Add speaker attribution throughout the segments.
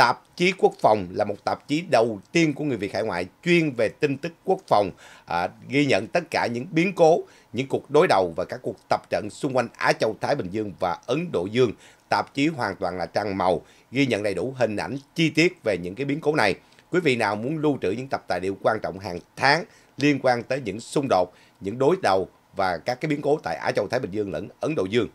Speaker 1: Tạp chí Quốc phòng là một tạp chí đầu tiên của người Việt hải ngoại chuyên về tin tức quốc phòng, à, ghi nhận tất cả những biến cố, những cuộc đối đầu và các cuộc tập trận xung quanh Á Châu Thái Bình Dương và Ấn Độ Dương. Tạp chí hoàn toàn là trang màu, ghi nhận đầy đủ hình ảnh chi tiết về những cái biến cố này. Quý vị nào muốn lưu trữ những tập tài liệu quan trọng hàng tháng liên quan tới những xung đột, những đối đầu và các cái biến cố tại Á Châu Thái Bình Dương lẫn Ấn Độ Dương.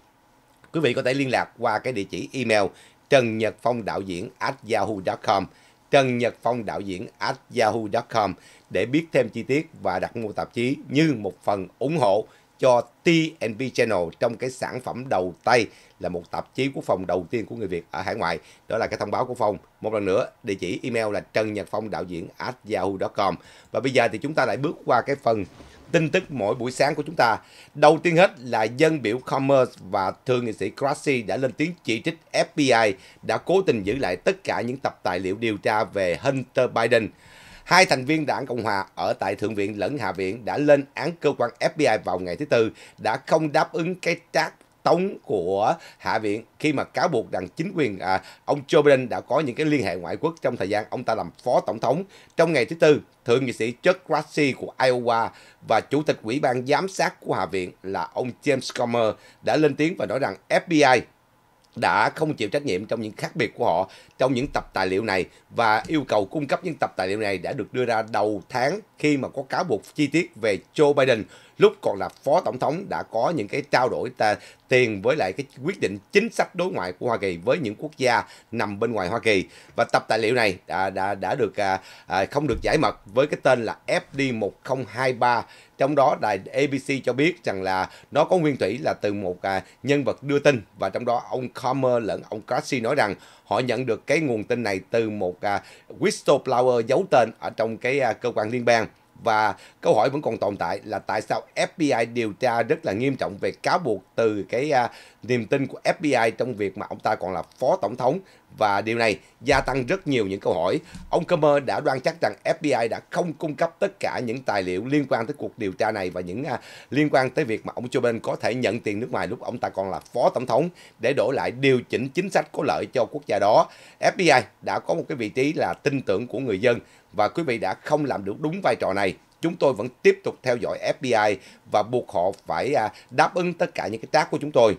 Speaker 1: Quý vị có thể liên lạc qua cái địa chỉ email Trần Nhật Phong đạo diễn at yahoo.com Trần Nhật Phong đạo diễn at yahoo.com để biết thêm chi tiết và đặt mua tạp chí như một phần ủng hộ cho TNP Channel trong cái sản phẩm đầu tay là một tạp chí quốc phòng đầu tiên của người Việt ở hải ngoại. Đó là cái thông báo của Phong. Một lần nữa, địa chỉ email là trần nhật phong đạo diễn at yahoo.com. Và bây giờ thì chúng ta lại bước qua cái phần tin tức mỗi buổi sáng của chúng ta. Đầu tiên hết là dân biểu Commerce và thượng nghị sĩ Grassi đã lên tiếng chỉ trích FBI đã cố tình giữ lại tất cả những tập tài liệu điều tra về Hunter Biden. Hai thành viên đảng Cộng hòa ở tại Thượng viện lẫn Hạ viện đã lên án cơ quan FBI vào ngày thứ Tư đã không đáp ứng cái trách tống của Hạ viện khi mà cáo buộc rằng chính quyền à, ông Joe Biden đã có những cái liên hệ ngoại quốc trong thời gian ông ta làm phó tổng thống. Trong ngày thứ tư, thượng nghị sĩ Chuck Grassley của Iowa và chủ tịch ủy ban giám sát của Hạ viện là ông James Comer đã lên tiếng và nói rằng FBI đã không chịu trách nhiệm trong những khác biệt của họ trong những tập tài liệu này và yêu cầu cung cấp những tập tài liệu này đã được đưa ra đầu tháng khi mà có cáo buộc chi tiết về Joe Biden lúc còn là phó tổng thống đã có những cái trao đổi ta, tiền với lại cái quyết định chính sách đối ngoại của Hoa Kỳ với những quốc gia nằm bên ngoài Hoa Kỳ và tập tài liệu này đã đã, đã được à, à không được giải mật với cái tên là FD 1023 trong đó đài ABC cho biết rằng là nó có nguyên thủy là từ một à, nhân vật đưa tin và trong đó ông Comer lẫn ông Crassi nói rằng họ nhận được cái nguồn tin này từ một à, whistleblower giấu tên ở trong cái à, cơ quan liên bang và câu hỏi vẫn còn tồn tại là tại sao FBI điều tra rất là nghiêm trọng về cáo buộc từ cái à, niềm tin của FBI trong việc mà ông ta còn là phó tổng thống và điều này gia tăng rất nhiều những câu hỏi. Ông Comer đã đoan chắc rằng FBI đã không cung cấp tất cả những tài liệu liên quan tới cuộc điều tra này và những à, liên quan tới việc mà ông Joe Biden có thể nhận tiền nước ngoài lúc ông ta còn là phó tổng thống để đổi lại điều chỉnh chính sách có lợi cho quốc gia đó. FBI đã có một cái vị trí là tin tưởng của người dân và quý vị đã không làm được đúng vai trò này chúng tôi vẫn tiếp tục theo dõi FBI và buộc họ phải à, đáp ứng tất cả những cái tác của chúng tôi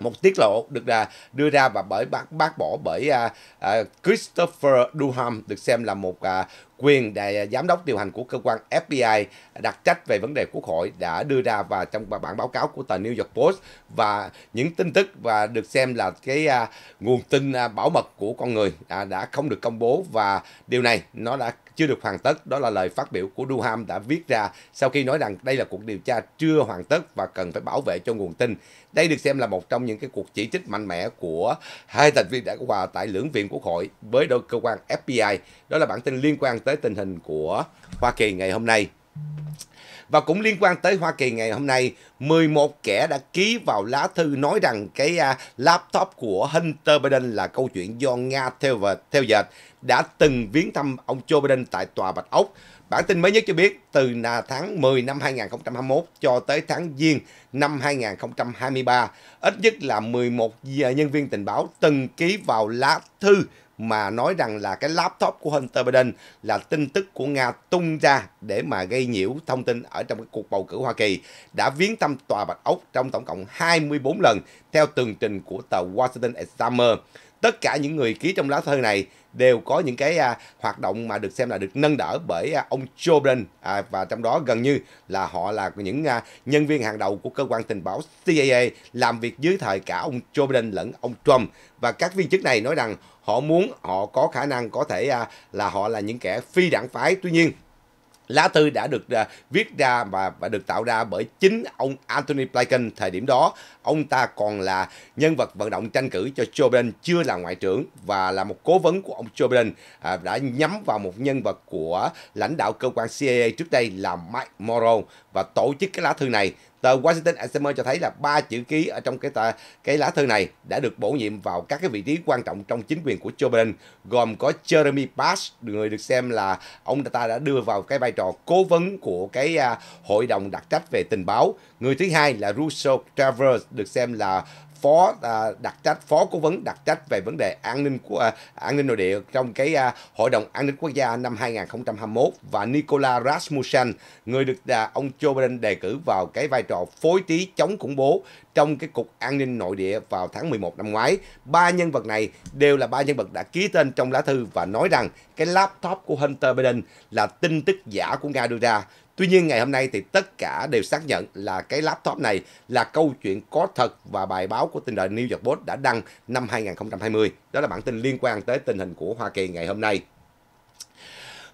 Speaker 1: một tiết lộ được là đưa ra và bởi bác bác bỏ bởi à, à, Christopher Durham được xem là một à, quyền đại à, giám đốc điều hành của cơ quan FBI đặc trách về vấn đề quốc hội đã đưa ra và trong bản báo cáo của tờ New York Post và những tin tức và được xem là cái à, nguồn tin à, bảo mật của con người à, đã không được công bố và điều này nó đã chưa được hoàn tất đó là lời phát biểu của Duham đã viết ra sau khi nói rằng đây là cuộc điều tra chưa hoàn tất và cần phải bảo vệ cho nguồn tin đây được xem là một trong những cái cuộc chỉ trích mạnh mẽ của hai thành viên đã có hòa tại lưỡng viện quốc hội với đôi cơ quan FBI đó là bản tin liên quan tới tình hình của Hoa Kỳ ngày hôm nay. Và cũng liên quan tới Hoa Kỳ ngày hôm nay, 11 kẻ đã ký vào lá thư nói rằng cái uh, laptop của Hunter Biden là câu chuyện do Nga theo và theo dệt đã từng viếng thăm ông Joe Biden tại Tòa Bạch Ốc. Bản tin mới nhất cho biết từ tháng 10 năm 2021 cho tới tháng Giêng năm 2023, ít nhất là 11 à, nhân viên tình báo từng ký vào lá thư mà nói rằng là cái laptop của Hunter Biden là tin tức của Nga tung ra để mà gây nhiễu thông tin ở trong cái cuộc bầu cử Hoa Kỳ đã viếng thăm tòa Bạch Ốc trong tổng cộng 24 lần theo tường trình của tờ Washington Examiner tất cả những người ký trong lá thư này đều có những cái à, hoạt động mà được xem là được nâng đỡ bởi à, ông Joe Biden à, và trong đó gần như là họ là những à, nhân viên hàng đầu của cơ quan tình báo CIA làm việc dưới thời cả ông Joe Biden lẫn ông Trump và các viên chức này nói rằng họ muốn họ có khả năng có thể à, là họ là những kẻ phi đảng phái tuy nhiên Lá thư đã được uh, viết ra và, và được tạo ra bởi chính ông Anthony Blinken thời điểm đó. Ông ta còn là nhân vật vận động tranh cử cho Joe Biden chưa là ngoại trưởng và là một cố vấn của ông Joe Biden uh, đã nhắm vào một nhân vật của lãnh đạo cơ quan CIA trước đây là Mike Morrow và tổ chức cái lá thư này Tờ Washington Examiner cho thấy là ba chữ ký ở trong cái tờ, cái lá thư này đã được bổ nhiệm vào các cái vị trí quan trọng trong chính quyền của Joe Biden, gồm có Jeremy Pax, người được xem là ông ta đã đưa vào cái vai trò cố vấn của cái uh, hội đồng đặc trách về tình báo. Người thứ hai là Russell Travers, được xem là phó à, đặc trách phó cố vấn đặc trách về vấn đề an ninh của à, an ninh nội địa trong cái à, hội đồng an ninh quốc gia năm 2021 và Nikola Rasmussen người được à, ông Joe Biden đề cử vào cái vai trò phối trí chống khủng bố trong cái cục an ninh nội địa vào tháng 11 năm ngoái ba nhân vật này đều là ba nhân vật đã ký tên trong lá thư và nói rằng cái laptop của Hunter Biden là tin tức giả của Nga đưa ra Tuy nhiên ngày hôm nay thì tất cả đều xác nhận là cái laptop này là câu chuyện có thật và bài báo của tin đời New York Post đã đăng năm 2020. Đó là bản tin liên quan tới tình hình của Hoa Kỳ ngày hôm nay.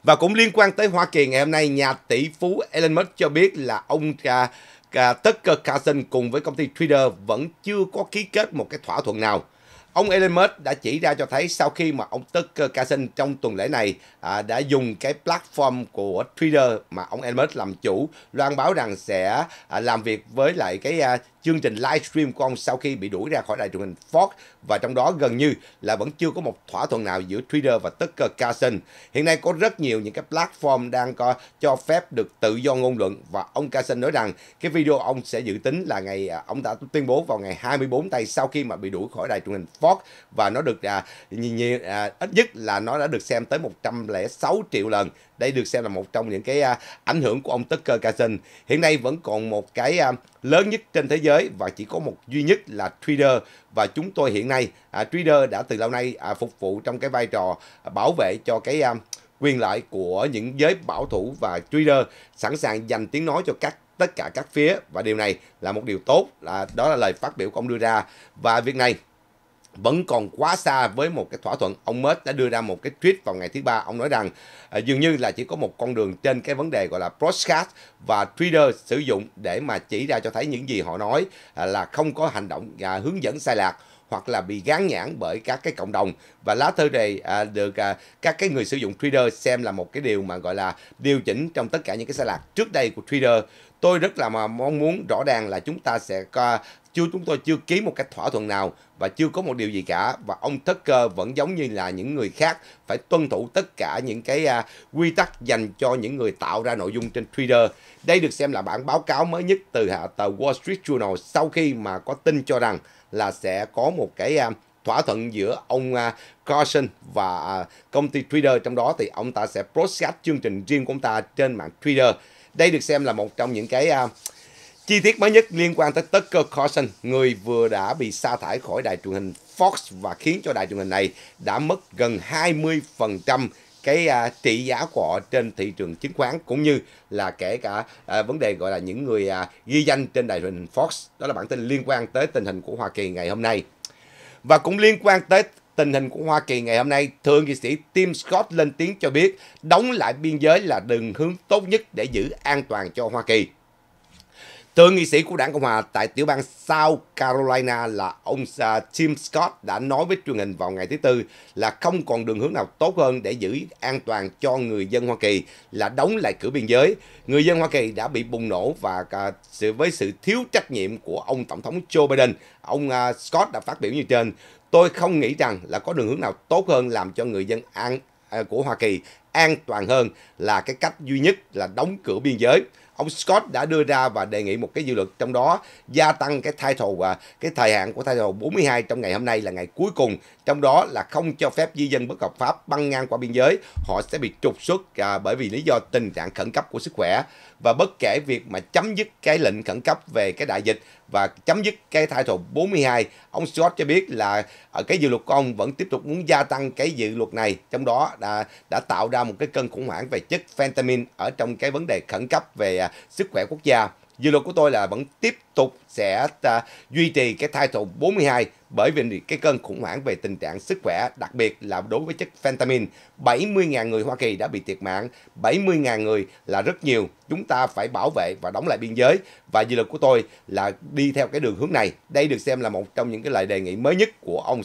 Speaker 1: Và cũng liên quan tới Hoa Kỳ ngày hôm nay, nhà tỷ phú Elon Musk cho biết là ông uh, Tucker Carlson cùng với công ty Twitter vẫn chưa có ký kết một cái thỏa thuận nào Ông Elon đã chỉ ra cho thấy sau khi mà ông Tucker Carlson trong tuần lễ này à, đã dùng cái platform của Twitter mà ông Elon làm chủ loan báo rằng sẽ à, làm việc với lại cái à, chương trình livestream của ông sau khi bị đuổi ra khỏi đài truyền hình Fox và trong đó gần như là vẫn chưa có một thỏa thuận nào giữa Twitter và Tucker Carlson. Hiện nay có rất nhiều những cái platform đang có cho phép được tự do ngôn luận và ông Carlson nói rằng cái video ông sẽ dự tính là ngày à, ông đã tuyên bố vào ngày 24 tây sau khi mà bị đuổi khỏi đài truyền hình Fox và nó được à, nhiều, à, ít nhất là nó đã được xem tới 106 triệu lần đây được xem là một trong những cái à, ảnh hưởng của ông Tucker Carlson. Hiện nay vẫn còn một cái à, lớn nhất trên thế giới và chỉ có một duy nhất là trader và chúng tôi hiện nay à, trader đã từ lâu nay à, phục vụ trong cái vai trò bảo vệ cho cái à, quyền lợi của những giới bảo thủ và trader sẵn sàng dành tiếng nói cho các tất cả các phía và điều này là một điều tốt là đó là lời phát biểu của ông đưa ra và việc này vẫn còn quá xa với một cái thỏa thuận. Ông Musk đã đưa ra một cái tweet vào ngày thứ ba, ông nói rằng uh, dường như là chỉ có một con đường trên cái vấn đề gọi là broadcast và Twitter sử dụng để mà chỉ ra cho thấy những gì họ nói uh, là không có hành động uh, hướng dẫn sai lạc hoặc là bị gán nhãn bởi các cái cộng đồng và lá thư này à, được à, các cái người sử dụng trader xem là một cái điều mà gọi là điều chỉnh trong tất cả những cái sai lạc trước đây của trader tôi rất là mà mong muốn rõ ràng là chúng ta sẽ có chưa chúng tôi chưa ký một cái thỏa thuận nào và chưa có một điều gì cả và ông Tucker vẫn giống như là những người khác phải tuân thủ tất cả những cái uh, quy tắc dành cho những người tạo ra nội dung trên Twitter. Đây được xem là bản báo cáo mới nhất từ hạ à, tờ Wall Street Journal sau khi mà có tin cho rằng là sẽ có một cái à, thỏa thuận giữa ông à, Carson và à, công ty Twitter trong đó thì ông ta sẽ broadcast chương trình riêng của ông ta trên mạng Twitter. Đây được xem là một trong những cái chi tiết mới nhất liên quan tới Tucker Carlson, người vừa đã bị sa thải khỏi đài truyền hình Fox và khiến cho đài truyền hình này đã mất gần 20% cái à, trị giá của họ trên thị trường chứng khoán cũng như là kể cả à, vấn đề gọi là những người à, ghi danh trên đài truyền hình Fox. Đó là bản tin liên quan tới tình hình của Hoa Kỳ ngày hôm nay. Và cũng liên quan tới tình hình của Hoa Kỳ ngày hôm nay, thượng nghị sĩ Tim Scott lên tiếng cho biết đóng lại biên giới là đường hướng tốt nhất để giữ an toàn cho Hoa Kỳ. Thượng nghị sĩ của đảng Cộng hòa tại tiểu bang South Carolina là ông Tim Scott đã nói với truyền hình vào ngày thứ Tư là không còn đường hướng nào tốt hơn để giữ an toàn cho người dân Hoa Kỳ là đóng lại cửa biên giới. Người dân Hoa Kỳ đã bị bùng nổ và à, với sự thiếu trách nhiệm của ông Tổng thống Joe Biden, ông à, Scott đã phát biểu như trên. Tôi không nghĩ rằng là có đường hướng nào tốt hơn làm cho người dân an à, của Hoa Kỳ an toàn hơn là cái cách duy nhất là đóng cửa biên giới ông Scott đã đưa ra và đề nghị một cái dự luật trong đó gia tăng cái title và cái thời hạn của title 42 trong ngày hôm nay là ngày cuối cùng trong đó là không cho phép di dân bất hợp pháp băng ngang qua biên giới họ sẽ bị trục xuất à, bởi vì lý do tình trạng khẩn cấp của sức khỏe và bất kể việc mà chấm dứt cái lệnh khẩn cấp về cái đại dịch và chấm dứt cái thai thuộc 42, ông Scott cho biết là ở à, cái dự luật của ông vẫn tiếp tục muốn gia tăng cái dự luật này, trong đó đã, đã tạo ra một cái cơn khủng hoảng về chất fentanyl ở trong cái vấn đề khẩn cấp về à, sức khỏe quốc gia. Dự luật của tôi là vẫn tiếp tục sẽ à, duy trì cái title 42 bởi vì cái cơn khủng hoảng về tình trạng sức khỏe, đặc biệt là đối với chất phentamin. 70.000 người Hoa Kỳ đã bị thiệt mạng, 70.000 người là rất nhiều. Chúng ta phải bảo vệ và đóng lại biên giới. Và dự luật của tôi là đi theo cái đường hướng này. Đây được xem là một trong những cái lời đề nghị mới nhất của ông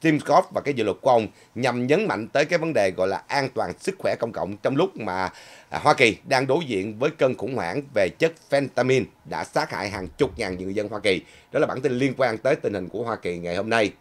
Speaker 1: Tim Scott và cái dự luật của ông nhằm nhấn mạnh tới cái vấn đề gọi là an toàn sức khỏe công cộng trong lúc mà à, Hoa Kỳ đang đối diện với cơn khủng hoảng về chất phentamin đã sát hại hàng hàng chục ngàn người dân Hoa Kỳ. Đó là bản tin liên quan tới tình hình của Hoa Kỳ ngày hôm nay.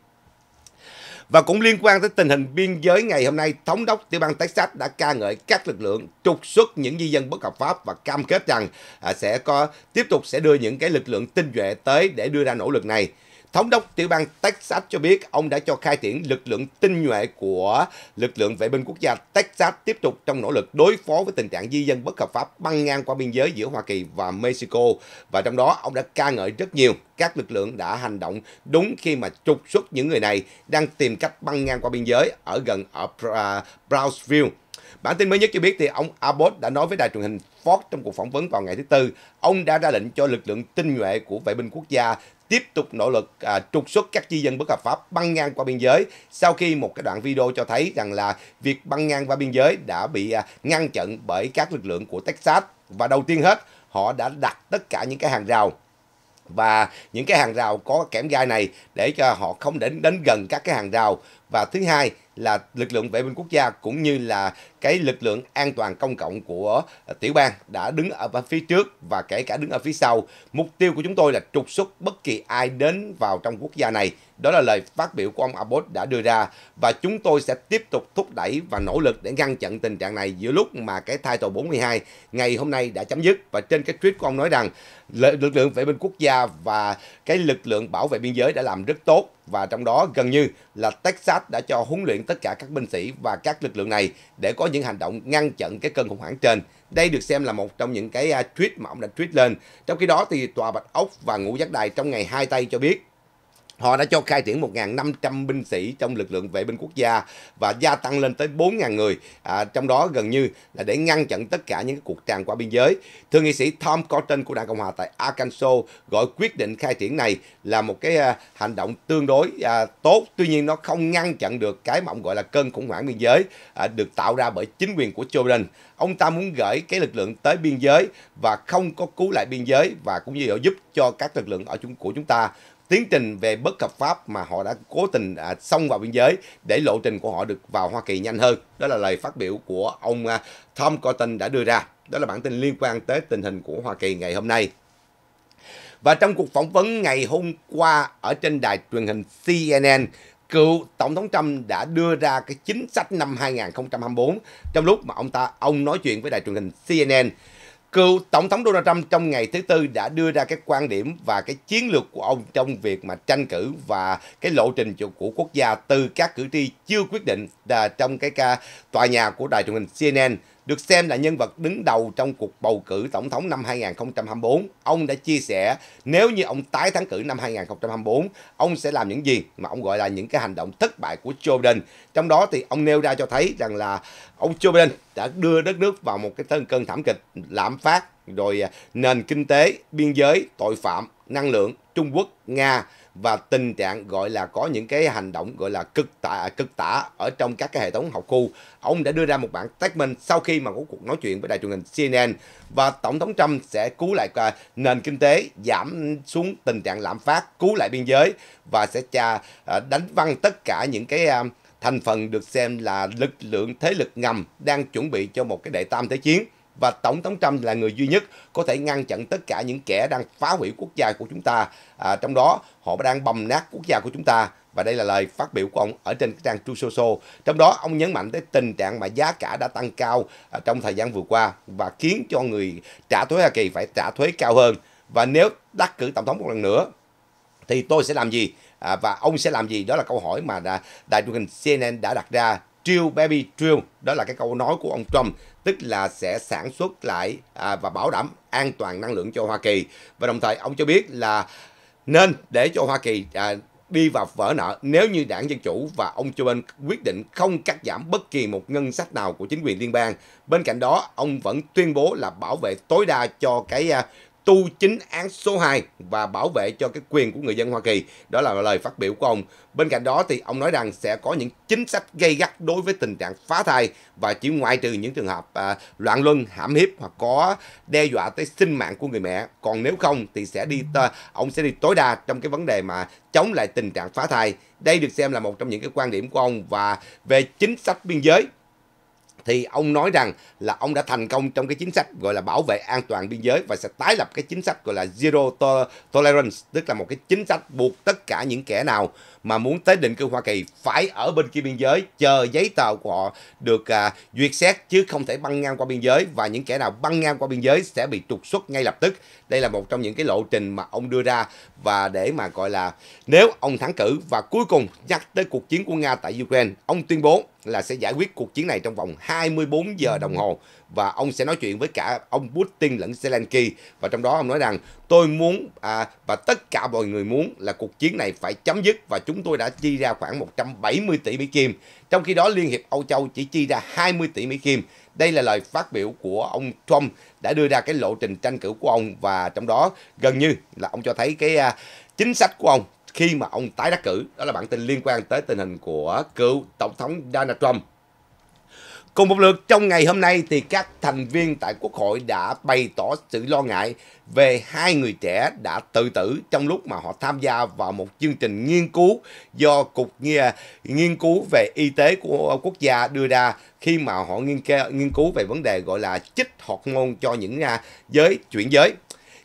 Speaker 1: Và cũng liên quan tới tình hình biên giới ngày hôm nay, Thống đốc tiểu bang Texas đã ca ngợi các lực lượng trục xuất những di dân bất hợp pháp và cam kết rằng à, sẽ có tiếp tục sẽ đưa những cái lực lượng tinh nhuệ tới để đưa ra nỗ lực này. Thống đốc tiểu bang Texas cho biết ông đã cho khai triển lực lượng tinh nhuệ của lực lượng vệ binh quốc gia Texas tiếp tục trong nỗ lực đối phó với tình trạng di dân bất hợp pháp băng ngang qua biên giới giữa Hoa Kỳ và Mexico. Và trong đó, ông đã ca ngợi rất nhiều các lực lượng đã hành động đúng khi mà trục xuất những người này đang tìm cách băng ngang qua biên giới ở gần ở Brownsville. Bản tin mới nhất cho biết thì ông Abbott đã nói với đài truyền hình Fox trong cuộc phỏng vấn vào ngày thứ Tư, ông đã ra lệnh cho lực lượng tinh nhuệ của vệ binh quốc gia tiếp tục nỗ lực à, trục xuất các di dân bất hợp pháp băng ngang qua biên giới sau khi một cái đoạn video cho thấy rằng là việc băng ngang qua biên giới đã bị à, ngăn chặn bởi các lực lượng của Texas và đầu tiên hết họ đã đặt tất cả những cái hàng rào và những cái hàng rào có kẽm gai này để cho họ không đến đến gần các cái hàng rào và thứ hai là lực lượng vệ binh quốc gia cũng như là cái lực lượng an toàn công cộng của ờ, tiểu bang đã đứng ở phía trước và kể cả đứng ở phía sau. Mục tiêu của chúng tôi là trục xuất bất kỳ ai đến vào trong quốc gia này. Đó là lời phát biểu của ông Abbott đã đưa ra và chúng tôi sẽ tiếp tục thúc đẩy và nỗ lực để ngăn chặn tình trạng này giữa lúc mà cái title 42 ngày hôm nay đã chấm dứt và trên cái tweet của ông nói rằng lực lượng vệ binh quốc gia và cái lực lượng bảo vệ biên giới đã làm rất tốt và trong đó gần như là Texas đã cho huấn luyện tất cả các binh sĩ và các lực lượng này để có những hành động ngăn chặn cái cơn khủng hoảng trên. Đây được xem là một trong những cái à, tweet mà ông đã tweet lên. Trong khi đó thì Tòa Bạch Ốc và Ngũ Giác Đài trong ngày hai tây cho biết Họ đã cho khai triển 1.500 binh sĩ trong lực lượng vệ binh quốc gia và gia tăng lên tới 4.000 người, à, trong đó gần như là để ngăn chặn tất cả những cuộc tràn qua biên giới. Thượng nghị sĩ Tom Cotton của Đảng Cộng hòa tại Arkansas gọi quyết định khai triển này là một cái à, hành động tương đối à, tốt, tuy nhiên nó không ngăn chặn được cái mà ông gọi là cơn khủng hoảng biên giới à, được tạo ra bởi chính quyền của Joe Biden. Ông ta muốn gửi cái lực lượng tới biên giới và không có cứu lại biên giới và cũng như giúp cho các lực lượng ở chúng của chúng ta tiến trình về bất hợp pháp mà họ đã cố tình à, xông vào biên giới để lộ trình của họ được vào Hoa Kỳ nhanh hơn. Đó là lời phát biểu của ông à, Tom Cotton đã đưa ra. Đó là bản tin liên quan tới tình hình của Hoa Kỳ ngày hôm nay. Và trong cuộc phỏng vấn ngày hôm qua ở trên đài truyền hình CNN, cựu Tổng thống Trump đã đưa ra cái chính sách năm 2024 trong lúc mà ông ta ông nói chuyện với đài truyền hình CNN cựu tổng thống Donald Trump trong ngày thứ tư đã đưa ra cái quan điểm và cái chiến lược của ông trong việc mà tranh cử và cái lộ trình của quốc gia từ các cử tri chưa quyết định à, trong cái ca tòa nhà của đài truyền hình CNN được xem là nhân vật đứng đầu trong cuộc bầu cử tổng thống năm 2024. Ông đã chia sẻ nếu như ông tái thắng cử năm 2024, ông sẽ làm những gì mà ông gọi là những cái hành động thất bại của Joe Biden. Trong đó thì ông nêu ra cho thấy rằng là ông Joe Biden đã đưa đất nước vào một cái thân cơn thảm kịch lạm phát rồi à, nền kinh tế, biên giới, tội phạm, năng lượng, Trung Quốc, Nga và tình trạng gọi là có những cái hành động gọi là cực tả à, cực tả ở trong các cái hệ thống học khu. Ông đã đưa ra một bản statement sau khi mà có cuộc nói chuyện với đài truyền hình CNN và tổng thống Trump sẽ cứu lại à, nền kinh tế, giảm xuống tình trạng lạm phát, cứu lại biên giới và sẽ tra à, đánh văng tất cả những cái thành phần được xem là lực lượng thế lực ngầm đang chuẩn bị cho một cái đệ tam thế chiến và Tổng thống Trump là người duy nhất có thể ngăn chặn tất cả những kẻ đang phá hủy quốc gia của chúng ta. À, trong đó, họ đang bầm nát quốc gia của chúng ta. Và đây là lời phát biểu của ông ở trên trang True Social. Trong đó, ông nhấn mạnh tới tình trạng mà giá cả đã tăng cao à, trong thời gian vừa qua và khiến cho người trả thuế Hoa Kỳ phải trả thuế cao hơn. Và nếu đắc cử Tổng thống một lần nữa, thì tôi sẽ làm gì? À, và ông sẽ làm gì? Đó là câu hỏi mà đài truyền hình CNN đã đặt ra trill Baby trill Đó là cái câu nói của ông Trump, tức là sẽ sản xuất lại à, và bảo đảm an toàn năng lượng cho Hoa Kỳ. Và đồng thời ông cho biết là nên để cho Hoa Kỳ à, đi vào vỡ nợ nếu như đảng Dân Chủ và ông Joe Biden quyết định không cắt giảm bất kỳ một ngân sách nào của chính quyền liên bang. Bên cạnh đó, ông vẫn tuyên bố là bảo vệ tối đa cho cái à, tu chính án số 2 và bảo vệ cho cái quyền của người dân Hoa Kỳ. Đó là lời phát biểu của ông. Bên cạnh đó thì ông nói rằng sẽ có những chính sách gây gắt đối với tình trạng phá thai và chỉ ngoại trừ những trường hợp à, loạn luân, hãm hiếp hoặc có đe dọa tới sinh mạng của người mẹ. Còn nếu không thì sẽ đi ông sẽ đi tối đa trong cái vấn đề mà chống lại tình trạng phá thai. Đây được xem là một trong những cái quan điểm của ông và về chính sách biên giới thì ông nói rằng là ông đã thành công trong cái chính sách gọi là bảo vệ an toàn biên giới và sẽ tái lập cái chính sách gọi là zero to tolerance tức là một cái chính sách buộc tất cả những kẻ nào mà muốn tới định cư Hoa Kỳ phải ở bên kia biên giới chờ giấy tờ của họ được à, duyệt xét chứ không thể băng ngang qua biên giới và những kẻ nào băng ngang qua biên giới sẽ bị trục xuất ngay lập tức đây là một trong những cái lộ trình mà ông đưa ra và để mà gọi là nếu ông thắng cử và cuối cùng nhắc tới cuộc chiến của Nga tại Ukraine, ông tuyên bố là sẽ giải quyết cuộc chiến này trong vòng 24 giờ đồng hồ và ông sẽ nói chuyện với cả ông Putin lẫn Zelensky và trong đó ông nói rằng tôi muốn à, và tất cả mọi người muốn là cuộc chiến này phải chấm dứt và chúng tôi đã chi ra khoảng 170 tỷ Mỹ Kim. Trong khi đó Liên hiệp Âu Châu chỉ chi ra 20 tỷ Mỹ Kim. Đây là lời phát biểu của ông Trump đã đưa ra cái lộ trình tranh cử của ông và trong đó gần như là ông cho thấy cái à, chính sách của ông khi mà ông tái đắc cử đó là bản tin liên quan tới tình hình của cựu tổng thống Donald Trump Cùng một lượt trong ngày hôm nay thì các thành viên tại Quốc hội đã bày tỏ sự lo ngại về hai người trẻ đã tự tử trong lúc mà họ tham gia vào một chương trình nghiên cứu do Cục Nghiên cứu về Y tế của quốc gia đưa ra khi mà họ nghiên, cứu về vấn đề gọi là chích học môn cho những à, giới chuyển giới.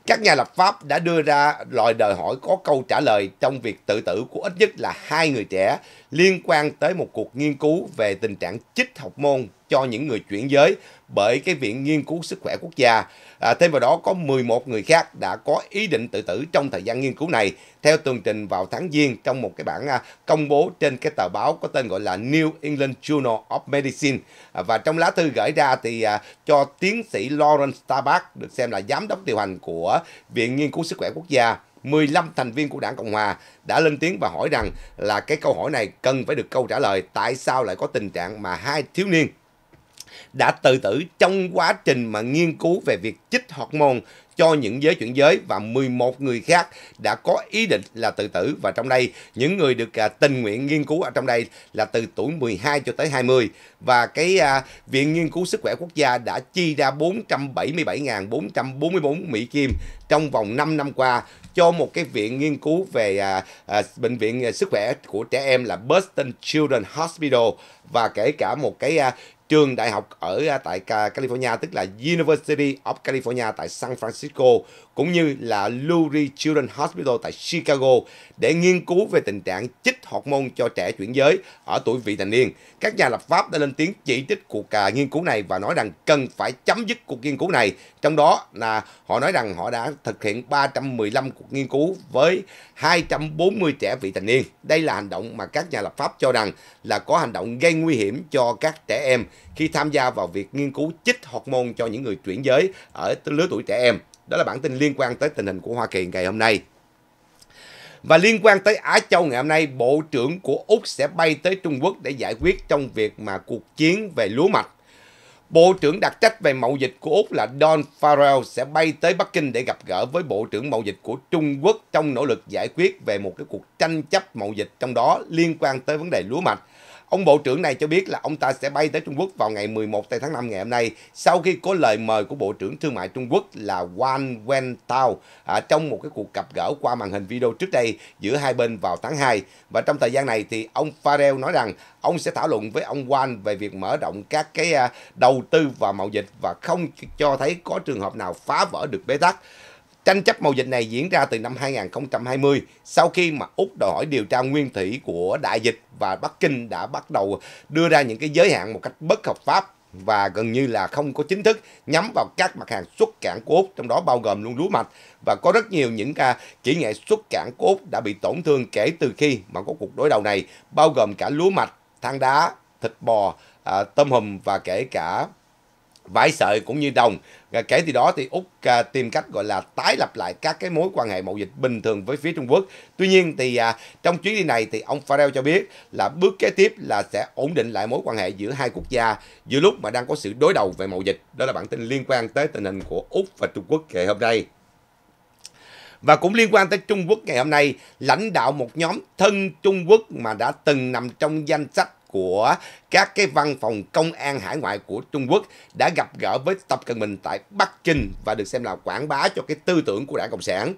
Speaker 1: Các nhà lập pháp đã đưa ra loại đòi hỏi có câu trả lời trong việc tự tử của ít nhất là hai người trẻ liên quan tới một cuộc nghiên cứu về tình trạng chích học môn cho những người chuyển giới bởi cái Viện Nghiên cứu Sức khỏe Quốc gia. À, thêm vào đó có 11 người khác đã có ý định tự tử trong thời gian nghiên cứu này theo tường trình vào tháng Giêng trong một cái bản à, công bố trên cái tờ báo có tên gọi là New England Journal of Medicine. À, và trong lá thư gửi ra thì à, cho tiến sĩ Lawrence Starbuck được xem là giám đốc điều hành của Viện Nghiên cứu Sức khỏe Quốc gia 15 thành viên của đảng Cộng Hòa đã lên tiếng và hỏi rằng là cái câu hỏi này cần phải được câu trả lời tại sao lại có tình trạng mà hai thiếu niên đã tự tử trong quá trình mà nghiên cứu về việc chích môn cho những giới chuyển giới và 11 người khác đã có ý định là tự tử và trong đây những người được à, tình nguyện nghiên cứu ở trong đây là từ tuổi 12 cho tới 20 và cái à, Viện Nghiên cứu Sức khỏe Quốc gia đã chi ra 477.444 Mỹ Kim trong vòng 5 năm qua cho một cái viện nghiên cứu về à, à, bệnh viện sức khỏe của trẻ em là Boston Children Hospital và kể cả một cái à, trường đại học ở à, tại California tức là University of California tại San Francisco cũng như là Lurie Children Hospital tại Chicago để nghiên cứu về tình trạng chích môn cho trẻ chuyển giới ở tuổi vị thành niên. Các nhà lập pháp đã lên tiếng chỉ trích cuộc à, nghiên cứu này và nói rằng cần phải chấm dứt cuộc nghiên cứu này. Trong đó là họ nói rằng họ đã thực hiện 315 cuộc nghiên cứu với 240 trẻ vị thành niên. Đây là hành động mà các nhà lập pháp cho rằng là có hành động gây nguy hiểm cho các trẻ em khi tham gia vào việc nghiên cứu chích môn cho những người chuyển giới ở lứa tuổi trẻ em. Đó là bản tin liên quan tới tình hình của Hoa Kỳ ngày hôm nay. Và liên quan tới Á Châu ngày hôm nay, Bộ trưởng của Úc sẽ bay tới Trung Quốc để giải quyết trong việc mà cuộc chiến về lúa mạch. Bộ trưởng đặc trách về mậu dịch của Úc là Don Farrell sẽ bay tới Bắc Kinh để gặp gỡ với Bộ trưởng mậu dịch của Trung Quốc trong nỗ lực giải quyết về một cái cuộc tranh chấp mậu dịch trong đó liên quan tới vấn đề lúa mạch. Ông Bộ trưởng này cho biết là ông ta sẽ bay tới Trung Quốc vào ngày 11 tây tháng 5 ngày hôm nay sau khi có lời mời của Bộ trưởng Thương mại Trung Quốc là Wang Wentao à, trong một cái cuộc gặp gỡ qua màn hình video trước đây giữa hai bên vào tháng 2. Và trong thời gian này thì ông Farrell nói rằng ông sẽ thảo luận với ông Wang về việc mở rộng các cái à, đầu tư và mậu dịch và không cho thấy có trường hợp nào phá vỡ được bế tắc. Tranh chấp mậu dịch này diễn ra từ năm 2020 sau khi mà Úc đòi hỏi điều tra nguyên thủy của đại dịch và Bắc Kinh đã bắt đầu đưa ra những cái giới hạn một cách bất hợp pháp và gần như là không có chính thức nhắm vào các mặt hàng xuất cảng của Úc, trong đó bao gồm luôn lúa mạch. Và có rất nhiều những ca kỹ nghệ xuất cảng của Úc đã bị tổn thương kể từ khi mà có cuộc đối đầu này, bao gồm cả lúa mạch, than đá, thịt bò, à, tôm hùm và kể cả vải sợi cũng như đồng. Kể từ đó thì Úc à, tìm cách gọi là tái lập lại các cái mối quan hệ mậu dịch bình thường với phía Trung Quốc. Tuy nhiên thì à, trong chuyến đi này thì ông Farrell cho biết là bước kế tiếp là sẽ ổn định lại mối quan hệ giữa hai quốc gia giữa lúc mà đang có sự đối đầu về mậu dịch. Đó là bản tin liên quan tới tình hình của Úc và Trung Quốc ngày hôm nay. Và cũng liên quan tới Trung Quốc ngày hôm nay, lãnh đạo một nhóm thân Trung Quốc mà đã từng nằm trong danh sách của các cái văn phòng công an hải ngoại của Trung Quốc đã gặp gỡ với Tập Cận Bình tại Bắc Kinh và được xem là quảng bá cho cái tư tưởng của đảng Cộng sản.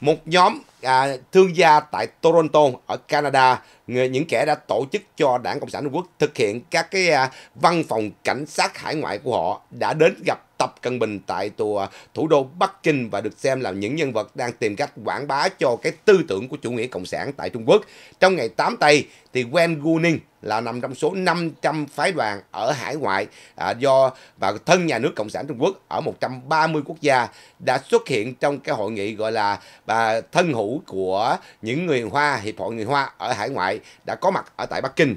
Speaker 1: Một nhóm à, thương gia tại Toronto ở Canada, người, những kẻ đã tổ chức cho đảng Cộng sản Trung Quốc thực hiện các cái à, văn phòng cảnh sát hải ngoại của họ đã đến gặp Tập Cận Bình tại tù thủ đô Bắc Kinh và được xem là những nhân vật đang tìm cách quảng bá cho cái tư tưởng của chủ nghĩa cộng sản tại Trung Quốc. Trong ngày 8 Tây thì Wen Guoning là nằm trong số 500 phái đoàn ở hải ngoại à, do và thân nhà nước Cộng sản Trung Quốc ở 130 quốc gia đã xuất hiện trong cái hội nghị gọi là và thân hữu của những người Hoa, Hiệp hội người Hoa ở hải ngoại đã có mặt ở tại Bắc Kinh.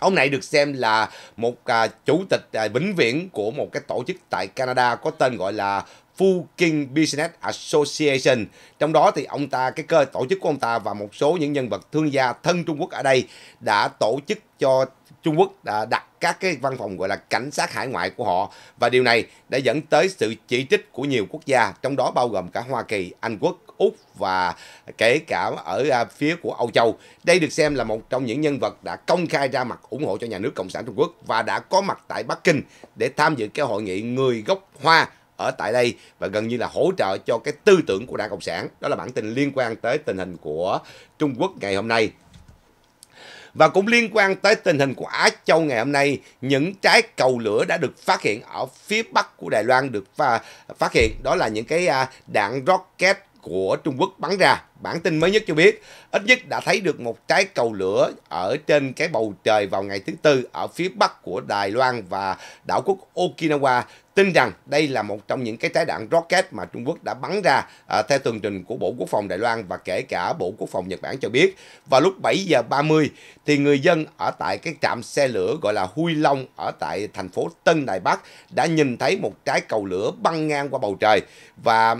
Speaker 1: Ông này được xem là một à, chủ tịch à, vĩnh viễn của một cái tổ chức tại Canada có tên gọi là Fuking Business Association. Trong đó thì ông ta cái cơ tổ chức của ông ta và một số những nhân vật thương gia thân Trung Quốc ở đây đã tổ chức cho Trung Quốc đã à, đặt các cái văn phòng gọi là cảnh sát hải ngoại của họ và điều này đã dẫn tới sự chỉ trích của nhiều quốc gia trong đó bao gồm cả Hoa Kỳ, Anh Quốc, Úc và kể cả ở à, phía của Âu Châu. Đây được xem là một trong những nhân vật đã công khai ra mặt ủng hộ cho nhà nước Cộng sản Trung Quốc và đã có mặt tại Bắc Kinh để tham dự cái hội nghị người gốc Hoa ở tại đây và gần như là hỗ trợ cho cái tư tưởng của Đảng Cộng sản. Đó là bản tin liên quan tới tình hình của Trung Quốc ngày hôm nay. Và cũng liên quan tới tình hình của Á Châu ngày hôm nay, những trái cầu lửa đã được phát hiện ở phía bắc của Đài Loan được phát hiện. Đó là những cái à, đạn rocket của Trung Quốc bắn ra Bản tin mới nhất cho biết, ít nhất đã thấy được một trái cầu lửa ở trên cái bầu trời vào ngày thứ Tư ở phía bắc của Đài Loan và đảo quốc Okinawa, tin rằng đây là một trong những cái trái đạn rocket mà Trung Quốc đã bắn ra à, theo tường trình của Bộ Quốc phòng Đài Loan và kể cả Bộ Quốc phòng Nhật Bản cho biết. Vào lúc 7 giờ 30 thì người dân ở tại cái trạm xe lửa gọi là Huy Long ở tại thành phố Tân Đài Bắc đã nhìn thấy một trái cầu lửa băng ngang qua bầu trời và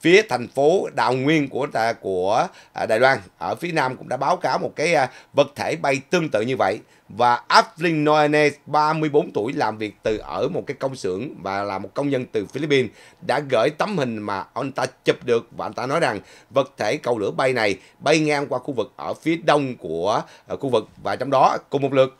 Speaker 1: phía thành phố Đào Nguyên của của của à, Đài Loan ở phía Nam cũng đã báo cáo một cái à, vật thể bay tương tự như vậy và Aflin Noene 34 tuổi làm việc từ ở một cái công xưởng và là một công nhân từ Philippines đã gửi tấm hình mà ông ta chụp được và anh ta nói rằng vật thể cầu lửa bay này bay ngang qua khu vực ở phía đông của à, khu vực và trong đó cùng một lượt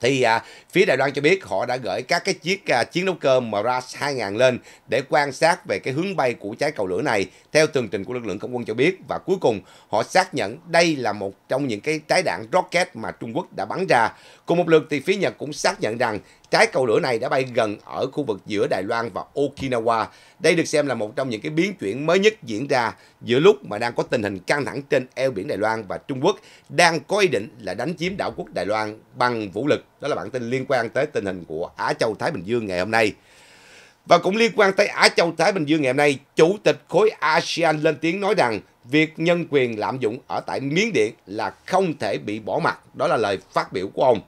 Speaker 1: thì à, phía Đài Loan cho biết họ đã gửi các cái chiếc à, chiến đấu cơ MRAS 2000 lên để quan sát về cái hướng bay của trái cầu lửa này theo tường trình của lực lượng không quân cho biết và cuối cùng họ xác nhận đây là một trong những cái trái đạn rocket mà Trung Quốc đã bắn ra. Cùng một lượt thì phía Nhật cũng xác nhận rằng Trái cầu lửa này đã bay gần ở khu vực giữa Đài Loan và Okinawa. Đây được xem là một trong những cái biến chuyển mới nhất diễn ra giữa lúc mà đang có tình hình căng thẳng trên eo biển Đài Loan và Trung Quốc đang có ý định là đánh chiếm đảo quốc Đài Loan bằng vũ lực. Đó là bản tin liên quan tới tình hình của Á Châu Thái Bình Dương ngày hôm nay. Và cũng liên quan tới Á Châu Thái Bình Dương ngày hôm nay, Chủ tịch khối ASEAN lên tiếng nói rằng việc nhân quyền lạm dụng ở tại Miến Điện là không thể bị bỏ mặt. Đó là lời phát biểu của ông.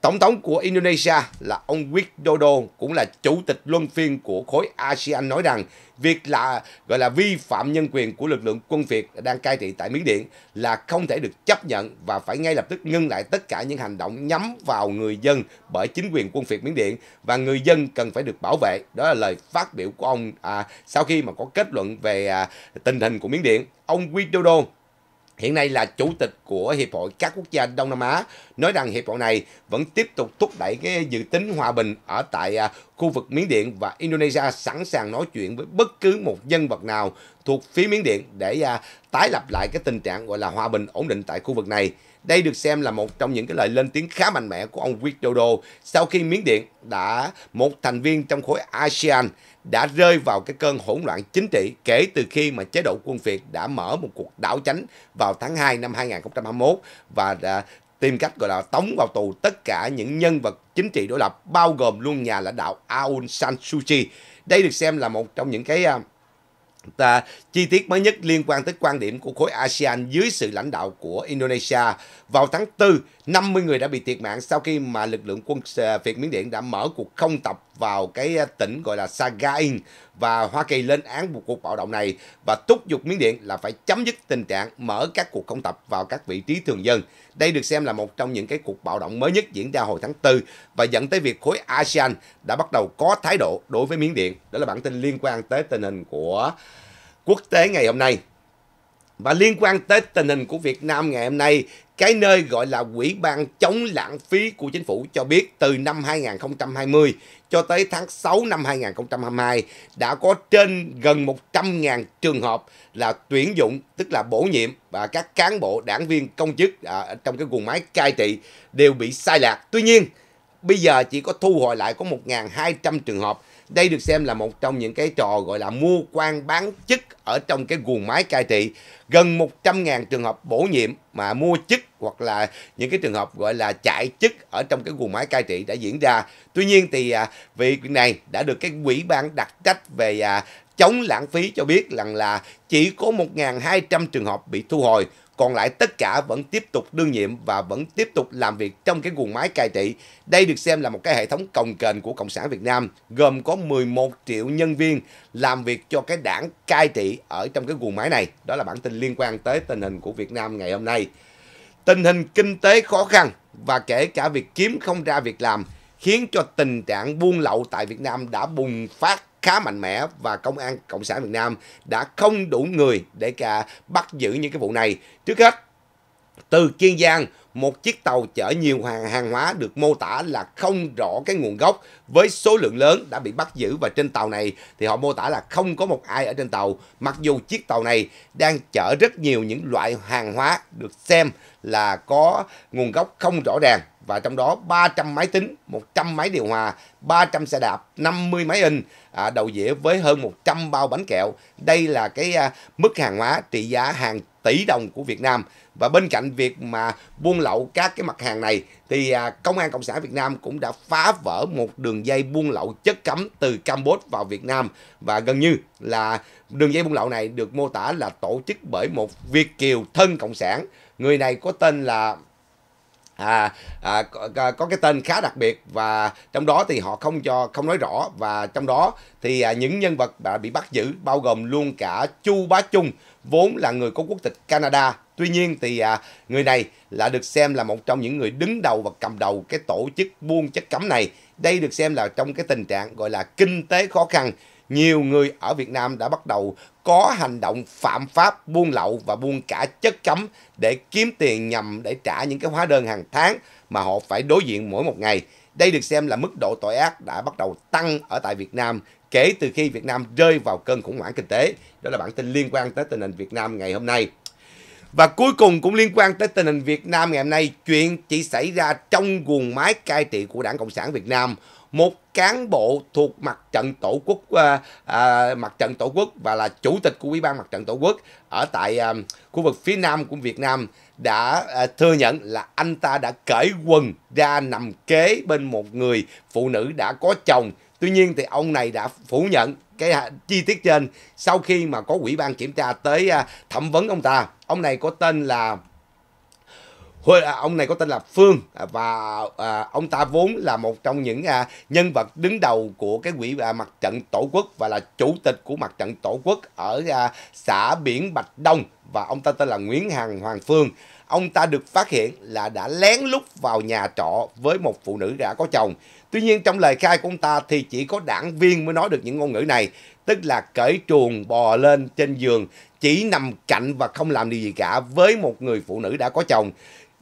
Speaker 1: Tổng thống của Indonesia là ông Widodo cũng là chủ tịch luân phiên của khối ASEAN nói rằng việc là gọi là vi phạm nhân quyền của lực lượng quân Việt đang cai trị tại Miến Điện là không thể được chấp nhận và phải ngay lập tức ngưng lại tất cả những hành động nhắm vào người dân bởi chính quyền quân Việt Miến Điện và người dân cần phải được bảo vệ. Đó là lời phát biểu của ông à, sau khi mà có kết luận về à, tình hình của Miến Điện. Ông Widodo hiện nay là chủ tịch của hiệp hội các quốc gia Đông Nam Á nói rằng hiệp hội này vẫn tiếp tục thúc đẩy cái dự tính hòa bình ở tại à, khu vực Miến Điện và Indonesia sẵn sàng nói chuyện với bất cứ một nhân vật nào thuộc phía Miến Điện để à, tái lập lại cái tình trạng gọi là hòa bình ổn định tại khu vực này. Đây được xem là một trong những cái lời lên tiếng khá mạnh mẽ của ông Widodo sau khi Miến Điện đã một thành viên trong khối ASEAN đã rơi vào cái cơn hỗn loạn chính trị kể từ khi mà chế độ quân Việt đã mở một cuộc đảo chánh vào tháng 2 năm 2021 và đã tìm cách gọi là tống vào tù tất cả những nhân vật chính trị đối lập bao gồm luôn nhà lãnh đạo Aung San Suu Kyi. Đây được xem là một trong những cái à, ta chi tiết mới nhất liên quan tới quan điểm của khối ASEAN dưới sự lãnh đạo của Indonesia. Vào tháng 4, 50 người đã bị thiệt mạng sau khi mà lực lượng quân à, Việt Miến Điện đã mở cuộc không tập vào cái à, tỉnh gọi là Sagaing và Hoa Kỳ lên án một cuộc bạo động này và thúc giục Miến Điện là phải chấm dứt tình trạng mở các cuộc công tập vào các vị trí thường dân. Đây được xem là một trong những cái cuộc bạo động mới nhất diễn ra hồi tháng 4 và dẫn tới việc khối ASEAN đã bắt đầu có thái độ đối với Miến Điện. Đó là bản tin liên quan tới tình hình của quốc tế ngày hôm nay. Và liên quan tới tình hình của Việt Nam ngày hôm nay, cái nơi gọi là Quỹ ban chống lãng phí của chính phủ cho biết từ năm 2020 cho tới tháng 6 năm 2022 đã có trên gần 100.000 trường hợp là tuyển dụng, tức là bổ nhiệm và các cán bộ đảng viên công chức à, trong cái guồng máy cai trị đều bị sai lạc. Tuy nhiên, bây giờ chỉ có thu hồi lại có 1.200 trường hợp đây được xem là một trong những cái trò gọi là mua quan bán chức ở trong cái guồng máy cai trị. Gần 100.000 trường hợp bổ nhiệm mà mua chức hoặc là những cái trường hợp gọi là chạy chức ở trong cái guồng máy cai trị đã diễn ra. Tuy nhiên thì à, việc này đã được cái quỹ ban đặc trách về à, chống lãng phí cho biết rằng là chỉ có 1.200 trường hợp bị thu hồi, còn lại tất cả vẫn tiếp tục đương nhiệm và vẫn tiếp tục làm việc trong cái guồng máy cai trị. Đây được xem là một cái hệ thống cồng kềnh của Cộng sản Việt Nam, gồm có 11 triệu nhân viên làm việc cho cái đảng cai trị ở trong cái guồng máy này. Đó là bản tin liên quan tới tình hình của Việt Nam ngày hôm nay. Tình hình kinh tế khó khăn và kể cả việc kiếm không ra việc làm khiến cho tình trạng buôn lậu tại Việt Nam đã bùng phát khá mạnh mẽ và công an cộng sản Việt Nam đã không đủ người để cả bắt giữ những cái vụ này. Trước hết từ Kiên Giang, một chiếc tàu chở nhiều hàng hàng hóa được mô tả là không rõ cái nguồn gốc với số lượng lớn đã bị bắt giữ và trên tàu này thì họ mô tả là không có một ai ở trên tàu mặc dù chiếc tàu này đang chở rất nhiều những loại hàng hóa được xem là có nguồn gốc không rõ ràng và trong đó 300 máy tính, 100 máy điều hòa, 300 xe đạp, 50 máy in, à, đầu dĩa với hơn 100 bao bánh kẹo. Đây là cái à, mức hàng hóa trị giá hàng tỷ đồng của Việt Nam. Và bên cạnh việc mà buôn lậu các cái mặt hàng này thì à, Công an Cộng sản Việt Nam cũng đã phá vỡ một đường dây buôn lậu chất cấm từ Campuchia vào Việt Nam và gần như là đường dây buôn lậu này được mô tả là tổ chức bởi một Việt kiều thân Cộng sản. Người này có tên là à, à có, có cái tên khá đặc biệt và trong đó thì họ không cho không nói rõ và trong đó thì à, những nhân vật đã bị bắt giữ bao gồm luôn cả Chu Bá Trung vốn là người có quốc tịch Canada tuy nhiên thì à, người này là được xem là một trong những người đứng đầu và cầm đầu cái tổ chức buôn chất cấm này đây được xem là trong cái tình trạng gọi là kinh tế khó khăn nhiều người ở Việt Nam đã bắt đầu có hành động phạm pháp buôn lậu và buôn cả chất cấm để kiếm tiền nhằm để trả những cái hóa đơn hàng tháng mà họ phải đối diện mỗi một ngày. Đây được xem là mức độ tội ác đã bắt đầu tăng ở tại Việt Nam kể từ khi Việt Nam rơi vào cơn khủng hoảng kinh tế. Đó là bản tin liên quan tới tình hình Việt Nam ngày hôm nay. Và cuối cùng cũng liên quan tới tình hình Việt Nam ngày hôm nay, chuyện chỉ xảy ra trong guồng mái cai trị của Đảng Cộng sản Việt Nam một cán bộ thuộc mặt trận tổ quốc à, à, mặt trận tổ quốc và là chủ tịch của ủy ban mặt trận tổ quốc ở tại à, khu vực phía nam của Việt Nam đã à, thừa nhận là anh ta đã cởi quần ra nằm kế bên một người phụ nữ đã có chồng tuy nhiên thì ông này đã phủ nhận cái chi tiết trên sau khi mà có ủy ban kiểm tra tới à, thẩm vấn ông ta ông này có tên là À, ông này có tên là Phương à, và à, ông ta vốn là một trong những à, nhân vật đứng đầu của cái quỹ à, mặt trận tổ quốc và là chủ tịch của mặt trận tổ quốc ở à, xã biển Bạch Đông và ông ta tên là Nguyễn Hằng Hoàng Phương. Ông ta được phát hiện là đã lén lút vào nhà trọ với một phụ nữ đã có chồng. Tuy nhiên trong lời khai của ông ta thì chỉ có đảng viên mới nói được những ngôn ngữ này, tức là cởi chuồng bò lên trên giường, chỉ nằm cạnh và không làm điều gì cả với một người phụ nữ đã có chồng.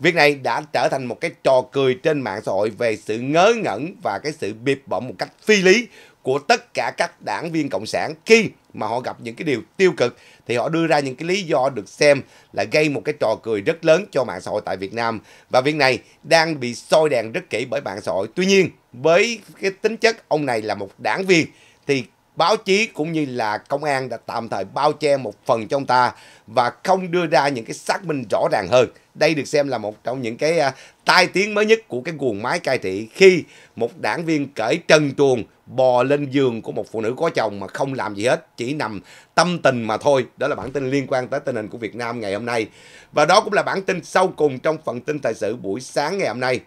Speaker 1: Việc này đã trở thành một cái trò cười trên mạng xã hội về sự ngớ ngẩn và cái sự bịp bõm một cách phi lý của tất cả các đảng viên cộng sản khi mà họ gặp những cái điều tiêu cực thì họ đưa ra những cái lý do được xem là gây một cái trò cười rất lớn cho mạng xã hội tại Việt Nam và việc này đang bị soi đèn rất kỹ bởi mạng xã hội. Tuy nhiên với cái tính chất ông này là một đảng viên thì báo chí cũng như là công an đã tạm thời bao che một phần trong ta và không đưa ra những cái xác minh rõ ràng hơn. Đây được xem là một trong những cái à, tai tiếng mới nhất của cái guồng máy cai trị khi một đảng viên cởi trần truồng bò lên giường của một phụ nữ có chồng mà không làm gì hết, chỉ nằm tâm tình mà thôi. Đó là bản tin liên quan tới tình hình của Việt Nam ngày hôm nay. Và đó cũng là bản tin sau cùng trong phần tin thời sự buổi sáng ngày hôm nay.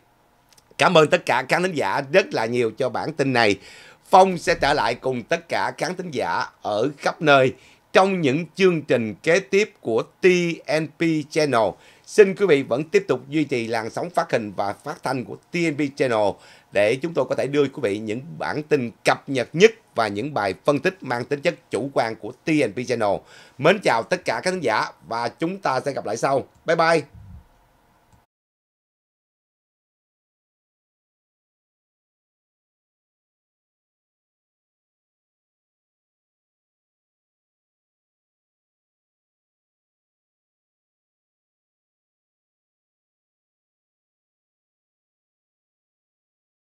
Speaker 1: Cảm ơn tất cả các khán giả rất là nhiều cho bản tin này. Phong sẽ trở lại cùng tất cả khán thính giả ở khắp nơi trong những chương trình kế tiếp của TNP Channel. Xin quý vị vẫn tiếp tục duy trì làn sóng phát hình và phát thanh của TNP Channel để chúng tôi có thể đưa quý vị những bản tin cập nhật nhất và những bài phân tích mang tính chất chủ quan của TNP Channel. Mến chào tất cả các khán giả và chúng ta sẽ gặp lại sau. Bye bye!